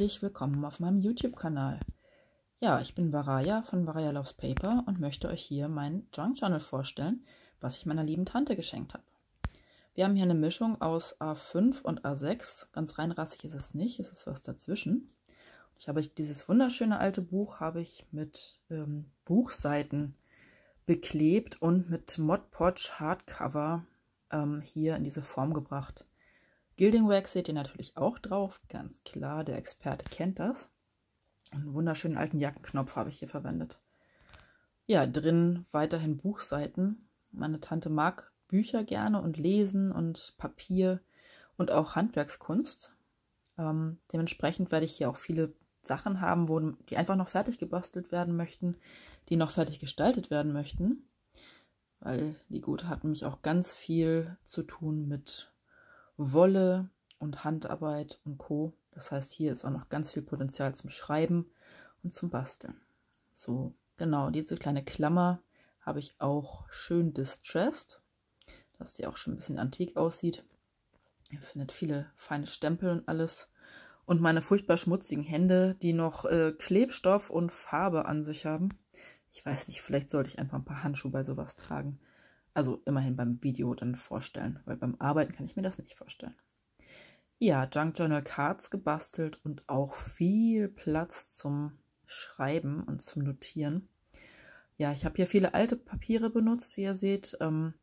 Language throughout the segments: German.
herzlich willkommen auf meinem YouTube-Kanal. Ja, ich bin Varaya von Varaya Loves Paper und möchte euch hier meinen Junk Journal vorstellen, was ich meiner lieben Tante geschenkt habe. Wir haben hier eine Mischung aus A5 und A6. Ganz reinrassig ist es nicht, es ist was dazwischen. Ich habe dieses wunderschöne alte Buch habe ich mit ähm, Buchseiten beklebt und mit Mod Podge Hardcover ähm, hier in diese Form gebracht. Gilding Wax seht ihr natürlich auch drauf, ganz klar, der Experte kennt das. Einen wunderschönen alten Jackenknopf habe ich hier verwendet. Ja, drin weiterhin Buchseiten. Meine Tante mag Bücher gerne und Lesen und Papier und auch Handwerkskunst. Ähm, dementsprechend werde ich hier auch viele Sachen haben, wo, die einfach noch fertig gebastelt werden möchten, die noch fertig gestaltet werden möchten. Weil die Gute hat nämlich auch ganz viel zu tun mit Wolle und Handarbeit und Co. Das heißt, hier ist auch noch ganz viel Potenzial zum Schreiben und zum Basteln. So, genau, diese kleine Klammer habe ich auch schön distressed, dass sie auch schon ein bisschen antik aussieht. Ihr findet viele feine Stempel und alles. Und meine furchtbar schmutzigen Hände, die noch äh, Klebstoff und Farbe an sich haben. Ich weiß nicht, vielleicht sollte ich einfach ein paar Handschuhe bei sowas tragen. Also immerhin beim Video dann vorstellen, weil beim Arbeiten kann ich mir das nicht vorstellen. Ja, Junk Journal Cards gebastelt und auch viel Platz zum Schreiben und zum Notieren. Ja, ich habe hier viele alte Papiere benutzt, wie ihr seht. Ähm,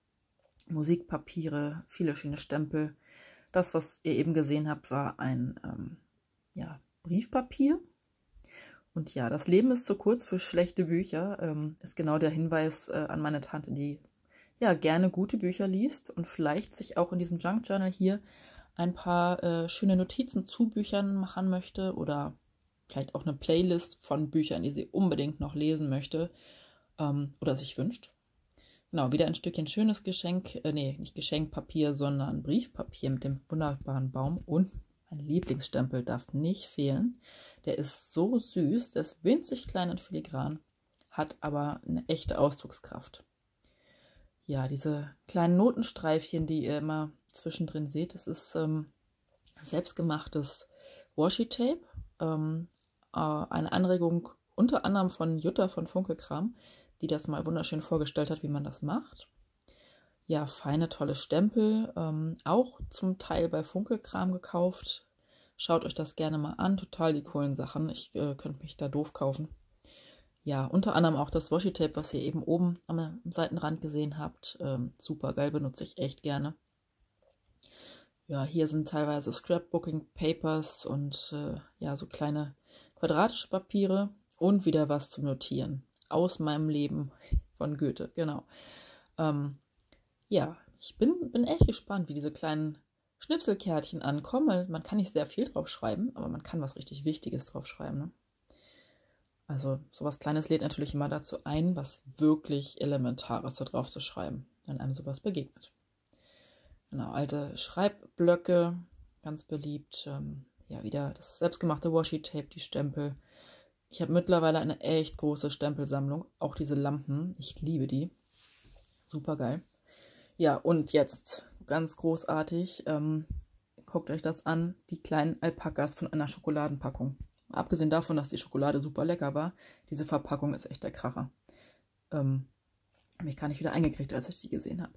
Musikpapiere, viele schöne Stempel. Das, was ihr eben gesehen habt, war ein ähm, ja, Briefpapier. Und ja, das Leben ist zu kurz für schlechte Bücher, ähm, ist genau der Hinweis äh, an meine Tante, die ja gerne gute Bücher liest und vielleicht sich auch in diesem Junk Journal hier ein paar äh, schöne Notizen zu Büchern machen möchte oder vielleicht auch eine Playlist von Büchern, die sie unbedingt noch lesen möchte ähm, oder sich wünscht. Genau, wieder ein Stückchen schönes Geschenk, äh, nee, nicht Geschenkpapier, sondern Briefpapier mit dem wunderbaren Baum und mein Lieblingsstempel darf nicht fehlen. Der ist so süß, der ist winzig klein und filigran, hat aber eine echte Ausdruckskraft ja, diese kleinen Notenstreifchen, die ihr immer zwischendrin seht, das ist ähm, selbstgemachtes Washi-Tape. Ähm, äh, eine Anregung unter anderem von Jutta von Funkelkram, die das mal wunderschön vorgestellt hat, wie man das macht. Ja, feine, tolle Stempel, ähm, auch zum Teil bei Funkelkram gekauft. Schaut euch das gerne mal an, total die coolen Sachen. Ich äh, könnte mich da doof kaufen ja, unter anderem auch das Washi-Tape, was ihr eben oben am Seitenrand gesehen habt. Ähm, super geil, benutze ich echt gerne. Ja, hier sind teilweise Scrapbooking-Papers und äh, ja, so kleine quadratische Papiere und wieder was zum Notieren. Aus meinem Leben von Goethe, genau. Ähm, ja, ich bin, bin echt gespannt, wie diese kleinen Schnipselkärtchen ankommen. Man kann nicht sehr viel drauf schreiben, aber man kann was richtig Wichtiges drauf schreiben. Ne? Also sowas Kleines lädt natürlich immer dazu ein, was wirklich Elementares da drauf zu schreiben, wenn einem sowas begegnet. Genau, alte Schreibblöcke, ganz beliebt. Ähm, ja, wieder das selbstgemachte Washi-Tape, die Stempel. Ich habe mittlerweile eine echt große Stempelsammlung. Auch diese Lampen, ich liebe die. Super geil. Ja, und jetzt ganz großartig. Ähm, guckt euch das an, die kleinen Alpakas von einer Schokoladenpackung. Abgesehen davon, dass die Schokolade super lecker war, diese Verpackung ist echt der Kracher. Ähm, habe ich gar nicht wieder eingekriegt, als ich die gesehen habe.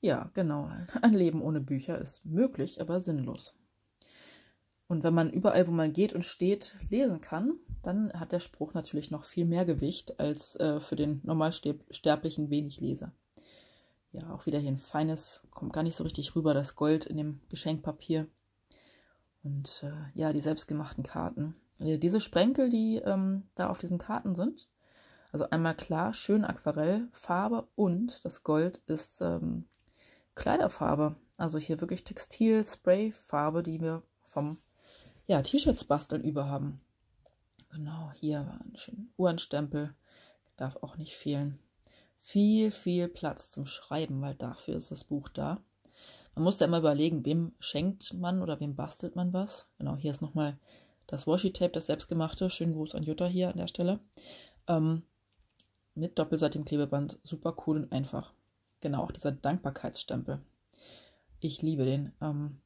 Ja, genau. Ein Leben ohne Bücher ist möglich, aber sinnlos. Und wenn man überall, wo man geht und steht, lesen kann, dann hat der Spruch natürlich noch viel mehr Gewicht als äh, für den normalsterblichen wenig Leser. Ja, auch wieder hier ein feines, kommt gar nicht so richtig rüber, das Gold in dem Geschenkpapier. Und äh, ja, die selbstgemachten Karten. Äh, diese Sprenkel, die ähm, da auf diesen Karten sind, also einmal klar, schön Aquarellfarbe und das Gold ist ähm, Kleiderfarbe. Also hier wirklich Textil-Spray-Farbe, die wir vom ja, T-Shirts basteln über haben. Genau, hier war ein schöner Uhrenstempel. Darf auch nicht fehlen. Viel, viel Platz zum Schreiben, weil dafür ist das Buch da. Man muss ja immer überlegen, wem schenkt man oder wem bastelt man was. Genau, hier ist nochmal das Washi-Tape, das selbstgemachte. Schönen Gruß an Jutta hier an der Stelle. Ähm, mit doppelseitigem Klebeband. Super cool und einfach. Genau, auch dieser Dankbarkeitsstempel. Ich liebe den. Ähm,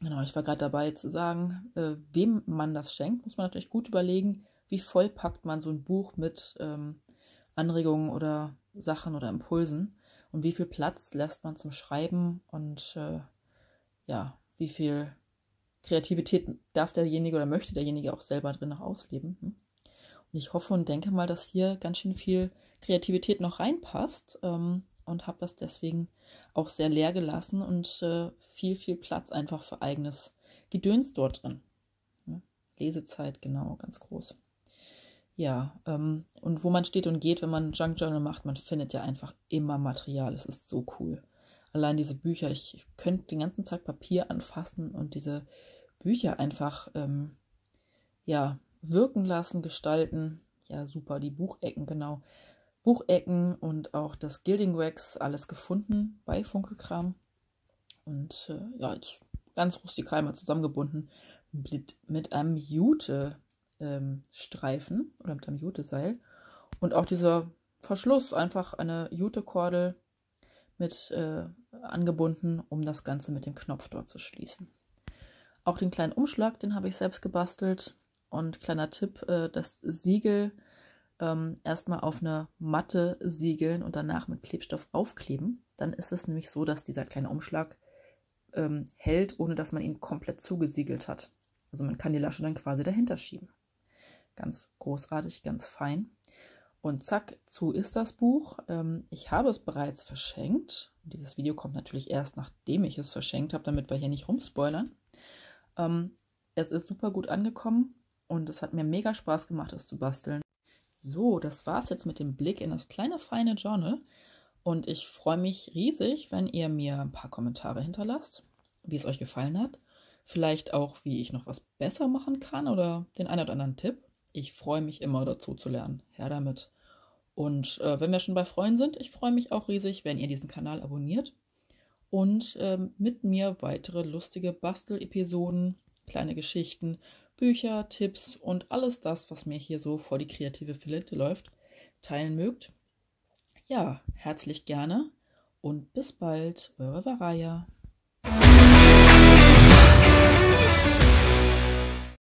genau, ich war gerade dabei zu sagen, äh, wem man das schenkt, muss man natürlich gut überlegen, wie voll packt man so ein Buch mit ähm, Anregungen oder Sachen oder Impulsen und wie viel Platz lässt man zum Schreiben und äh, ja, wie viel Kreativität darf derjenige oder möchte derjenige auch selber drin noch ausleben. Hm? Und ich hoffe und denke mal, dass hier ganz schön viel Kreativität noch reinpasst ähm, und habe das deswegen auch sehr leer gelassen und äh, viel, viel Platz einfach für eigenes Gedöns dort drin. Hm? Lesezeit, genau, ganz groß. Ja, ähm, und wo man steht und geht, wenn man Junk Journal macht, man findet ja einfach immer Material. Es ist so cool. Allein diese Bücher, ich, ich könnte den ganzen Tag Papier anfassen und diese Bücher einfach ähm, ja, wirken lassen, gestalten. Ja, super, die Buchecken, genau. Buchecken und auch das Gilding Wax, alles gefunden bei Funkelkram. Und äh, ja, jetzt ganz rustikal mal zusammengebunden mit, mit einem Jute-Streifen ähm, oder mit einem Jute-Seil. Und auch dieser Verschluss, einfach eine Jute-Kordel mit äh, angebunden, um das Ganze mit dem Knopf dort zu schließen. Auch den kleinen Umschlag, den habe ich selbst gebastelt. Und kleiner Tipp, äh, das Siegel ähm, erstmal auf eine Matte siegeln und danach mit Klebstoff aufkleben. Dann ist es nämlich so, dass dieser kleine Umschlag ähm, hält, ohne dass man ihn komplett zugesiegelt hat. Also man kann die Lasche dann quasi dahinter schieben. Ganz großartig, ganz fein. Und zack, zu ist das Buch. Ähm, ich habe es bereits verschenkt. Dieses Video kommt natürlich erst, nachdem ich es verschenkt habe, damit wir hier nicht rumspoilern. Ähm, es ist super gut angekommen und es hat mir mega Spaß gemacht, es zu basteln. So, das war's jetzt mit dem Blick in das kleine feine Journal. Und ich freue mich riesig, wenn ihr mir ein paar Kommentare hinterlasst, wie es euch gefallen hat. Vielleicht auch, wie ich noch was besser machen kann oder den einen oder anderen Tipp. Ich freue mich immer dazu zu lernen. Her damit. Und äh, wenn wir schon bei Freuen sind, ich freue mich auch riesig, wenn ihr diesen Kanal abonniert und ähm, mit mir weitere lustige Bastel-Episoden, kleine Geschichten, Bücher, Tipps und alles das, was mir hier so vor die kreative Filette läuft, teilen mögt. Ja, herzlich gerne und bis bald, eure Varaya.